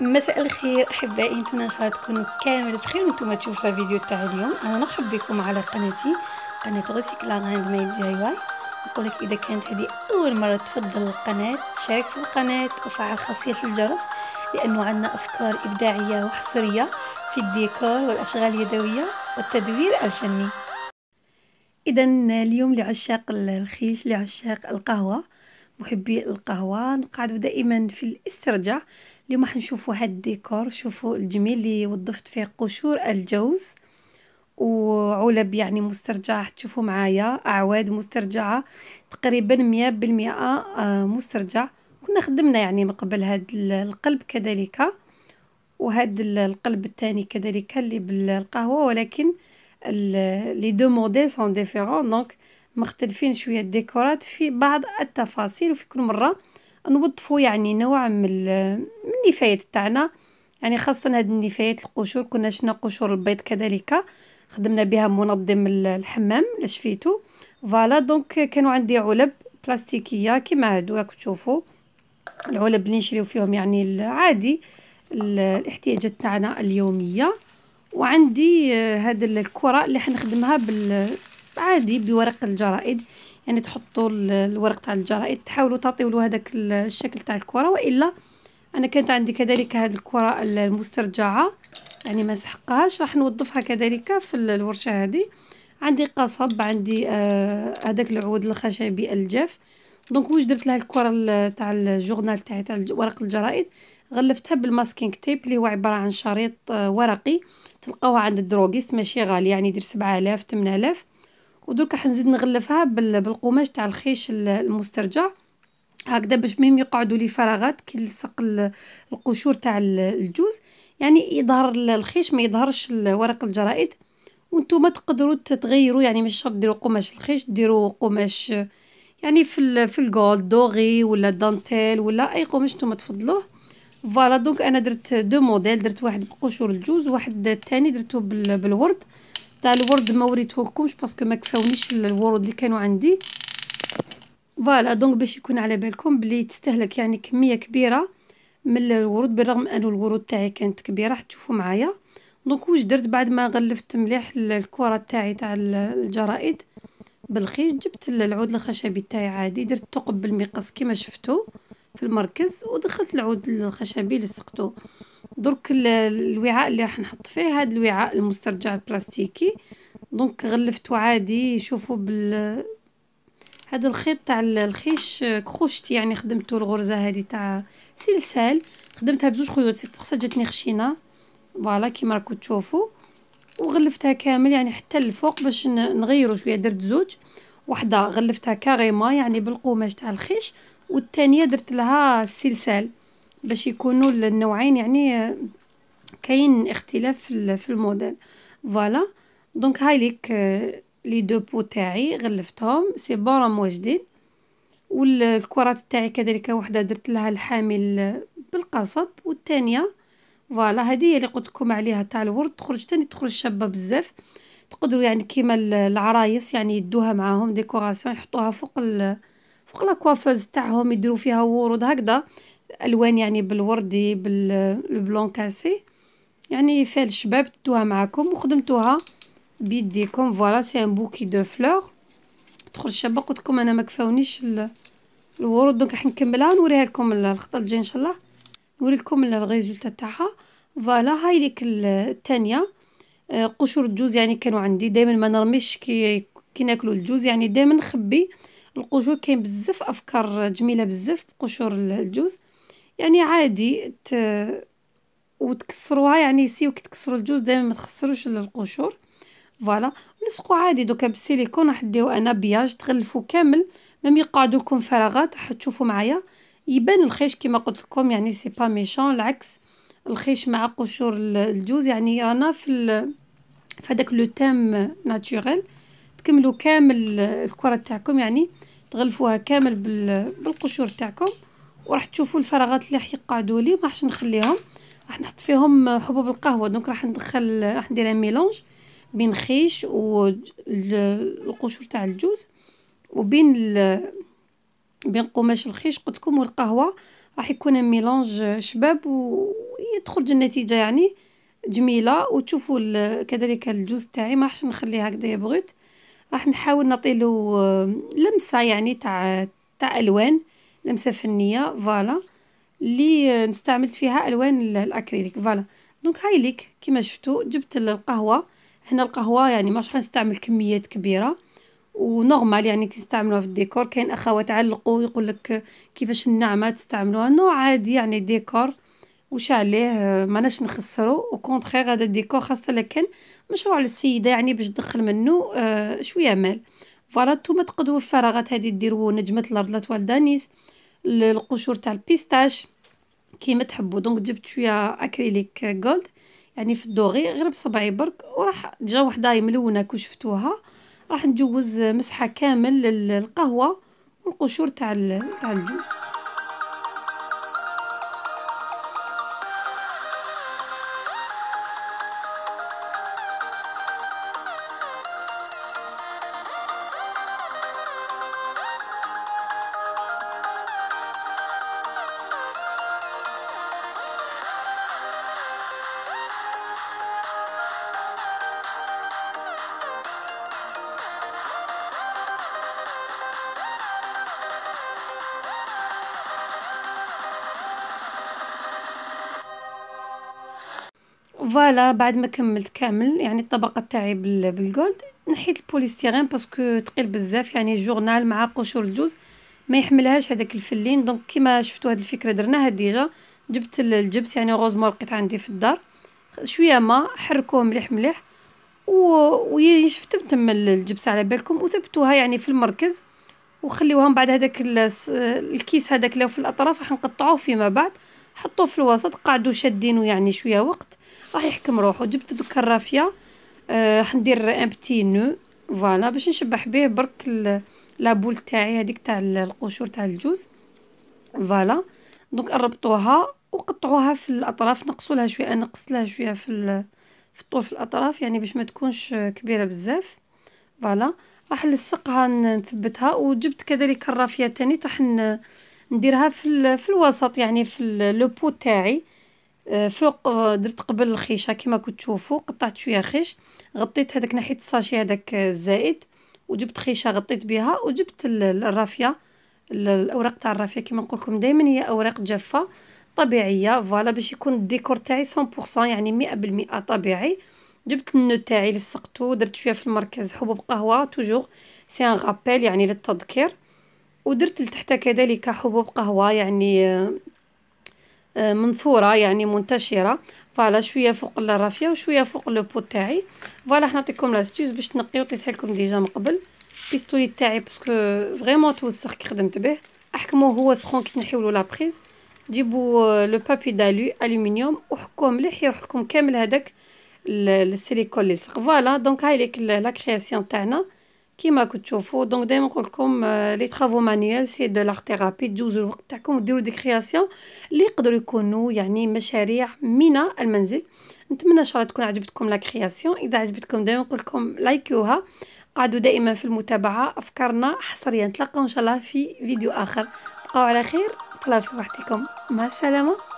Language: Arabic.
مساء الخير احبائي نتمنى ان شاء الله تكونوا كامل بخير وانتم تشوفوا الفيديو تاع اليوم انا نرحب بكم على قناتي قناه غوسيكلار هاند ميد دي اي واي نقول لك اذا كانت هذه اول مره تفضل القناه شارك في القناه وفعل خاصيه الجرس لانه عندنا افكار ابداعيه وحصريه في الديكور والاشغال اليدويه والتدوير الفني اذا اليوم لعشاق الخيش لعشاق القهوه محبي القهوه نقعد دائما في الاسترجاع اليوم راح نشوفوا هاد الديكور شوفوا الجميل اللي وظفت فيه قشور الجوز وعلب يعني مسترجعة تشوفوا معايا أعواد مسترجعة تقريبا مية بالمئة آه، مسترجع كنا خدمنا يعني من قبل هاد القلب كذلك وهاد القلب الثاني كذلك اللي بالقهوة ولكن لي دو موديل سون ديفيرون دونك مختلفين شويه الديكورات في بعض التفاصيل وفي كل مره نوظفوا يعني نوع من النفايات تاعنا يعني خاصة هاد النفايات القشور كنا شنا قشور البيض كذلك خدمنا بها منظم الحمام لشفيتو فوالا دونك كانوا عندي علب بلاستيكيه كيما هادو راكم تشوفوا العلب اللي نشريو فيهم يعني العادي الاحتياجات تاعنا اليوميه وعندي آه، هاد الكره اللي حنخدمها بالعادي عادي بورق الجرائد يعني تحطوا الورق تاع الجرائد تحاولوا تعطيوا له هذاك الشكل تاع الكره والا انا كانت عندي كذلك هذه الكره المسترجعه يعني ما سحقهاش راح نوظفها كذلك في الورشه هذه عندي قصب عندي هذاك آه العود الخشبي الجاف دونك واش درت لها الكره تاع الجورنال تاعي تاع ورق الجرائد غلفتها بالماسكينغ تيب اللي هو عباره عن شريط آه ورقي تلقاوها عند الدروغيست ماشي غالي يعني يدير 7000 8000 ودركا حنزيد نغلفها بالقماش تاع الخيش المسترجع هكذا باش ميم يقعدوا لي فراغات كي لصق القشور تاع الجوز يعني يظهر الخيش ما يظهرش ورق الجرائد وانتم تقدروا تتغيروا يعني مش شرط ديروا قماش الخيش ديروا قماش يعني في في الجولد دوغي ولا دانتيل ولا اي قماش نتوما تفضلوه فوالا دونك انا درت دو موديل درت واحد بقشور الجوز واحد الثاني درته بالورد تاع الورد ما وريتهولكمش باسكو ما كفاونيش الورود اللي كانوا عندي فوالا دونك باش يكون على بالكم بلي تستهلك يعني كميه كبيره من الورود بالرغم انو الورود تاعي كانت كبيره راح تشوفوا معايا دونك واش درت بعد ما غلفت مليح الكره تاعي تاع الجرائد بالخيش جبت العود الخشبي تاعي عادي درت ثقب بالمقص كما شفتو في المركز ودخلت العود الخشبي لصقته درك الوعاء اللي راح نحط فيه هذا الوعاء المسترجع البلاستيكي دونك غلفتو عادي شوفوا بال هذا الخيط تاع الخيش كروشت يعني خدمتو الغرزه هذه تاع سلسال خدمتها بزوج خيوط سي بوغ جاتني خشينه فوالا كيما راكم تشوفوا وغلفتها كامل يعني حتى الفوق باش نغيرو شويه درت زوج وحده غلفتها كاريما يعني بالقماش تاع الخيش والثانيه درت لها السلسال باش يكونوا النوعين يعني كاين اختلاف في الموديل فوالا دونك هاي ليك لي دو بو تاعي غلفتهم سي بون راهم واجدين والكرات تاعي كذلك وحده درت لها الحامل بالقصب والثانيه فوالا هذه هي اللي قلت لكم عليها تاع الورد تخرج تاني تخرج شابه بزاف تقدروا يعني كيما العرايس يعني يدوها معاهم ديكوراسيون يحطوها فوق فوق لا تاعهم يديروا فيها ورود هكذا الالوان يعني بالوردي بالبلون كاسي يعني فال الشباب تدوها معكم وخدمتوها بيديكم فوالا سي ان بوكي دو فلور تخرج شابه قلتلكم انا ما كفاونيش الورود دونك راح نكملها نوريها لكم الخطه الجايه ان شاء الله نوري لكم الريزولتا تاعها فوالا هاي ليك الثانيه آه، قشور الجوز يعني كانوا عندي دائما ما نرميش كي كي ناكلوا الجوز يعني دائما نخبي القشور كاين بزاف افكار جميله بزاف بقشور الجوز يعني عادي ت وتكسروها يعني سيو كي تكسرو الجوز دايما ما تخسروش القشور، فوالا نسقوا عادي دوكا بالسيليكون راح انا بياج تغلفوا كامل ميم لكم فراغات راح تشوفو معايا يبان الخيش كيما قلتلكم يعني سي با ميشون العكس الخيش مع قشور الجوز يعني رانا في ال في هذاك لو تام ناتشوغيل تكملو كامل الكرة تاعكم يعني تغلفوها كامل بال بالقشور تاعكم. وراح تشوفوا الفراغات اللي راح يقعدوا لي ما راحش نخليهم راح نحط فيهم حبوب القهوه دونك راح ندخل راح ندير ميلونج بين خيش والقشور تاع الجوز وبين بين قماش الخيش قلت لكم والقهوه راح يكون ميلونج شباب ويدخل النتيجه يعني جميله وتشوفوا كذلك الجوز تاعي ما راحش نخليه هكذا يبغوت راح نحاول نعطي له آه، لمسه يعني تاع تاع الوان لمسه فنيه فوالا اللي استعملت فيها الوان الاكريليك فوالا دونك هاي ليك كما شفتوا جبت القهوه هنا القهوه يعني ما شحال نستعمل كميات كبيره ونورمال يعني كيستعملوها في الديكور كاين اخوات علقوا يقول لك كيفاش النعمه تستعملوها نوع عادي يعني ديكور وش عليه ماناش نخسرو وكونترير هذا الديكور خاصه لكن مشروع للسيده يعني باش تدخل منه آه، شويه مال فوالا نتوما تقدو الفراغات هذه ديرو نجمه الارض لا توال دانيس القشور تاع البيستاش كيما تحبوا دونك جبت شويه اكريليك جولد يعني في الدوغي غير بصبعي برك وراح جا وحده ملونه كو شفتوها راح نجوز مسحه كامل للقهوه والقشور تاع تاع الجوز فوالا بعد ما كملت كامل يعني الطبقه تاعي بالجولد نحيت البوليستيرين باسكو ثقيل بزاف يعني جورنال مع قشور الجوز ما يحملهاش هذاك الفلين دونك كيما شفتوا هذه الفكره درناها ديجا جبت الجبس يعني غوزمو لقيت عندي في الدار شويه ما حركوه مليح مليح و شفت تم الجبس على بالكم وثبتوها يعني في المركز وخليوها من بعد هذاك الكيس هذاك لو في الاطراف راح نقطعوه فيما بعد حطوه في الوسط قعدوا شادينو يعني شويه وقت راح يحكم روحو جبت دوك الرافيه آه راح ندير ان بتي نو فوالا باش نشبح به برك لابول تاعي هذيك تاع القشور تاع الجوز فوالا دونك قربتوها وقطعوها في الاطراف نقصوا لها شويه انا لها شويه في في الطول في الاطراف يعني باش ما تكونش كبيره بزاف فوالا راح نلصقها نثبتها وجبت كذلك الرافيه تاني راح نديرها في في الوسط يعني في لو بو تاعي آه، فوق آه، درت قبل الخيشه كما كتشوفوا قطعت شويه خيش غطيت هذاك ناحيه الساشي هذاك آه، الزائد وجبت خيشه غطيت بها وجبت الرافيه الاوراق تاع الرافيه كما نقول لكم دائما هي اوراق جافه طبيعيه فوالا باش يكون الديكور تاعي 100% يعني 100% طبيعي جبت النو تاعي لصقتو درت شويه في المركز حبوب قهوه توجور سي ان غابيل يعني للتذكير ودرت لتحت كذلك حبوب قهوه يعني آه، منثوره يعني منتشره فوالا شويه فوق الرافيه وشويه فوق لو بو تاعي فوالا حنا نعطيكم لاستيوز باش تنقيو طيت لكم ديجا من قبل البيستولي تاعي باسكو فريمون توسخ كي خدمت به احكموه هو سخون كي تنحيولو لا بريز جيبوا آه، لو بابي دالو الومنيوم وحكوه مليح يروح لكم كامل هذاك السيليكون اللي سخ فوالا دونك هاي ليك لا كرياسيون تاعنا كيما تشوفوا دونك دائما نقول لكم آه، لي طرافو مانيال سي دو لار ثيرابي تجوزوا الوقت تاعكم وديروا دي كرياسيون اللي يقدروا يكونوا يعني مشاريع من المنزل نتمنى ان شاء الله تكون عجبتكم لا كرياسيون اذا عجبتكم دائما نقول لكم لايكوها قعدوا دائما في المتابعه افكارنا حصريا نتلاقاو ان شاء الله في فيديو اخر بقاو على خير طلعوا في وقتكم مع السلامه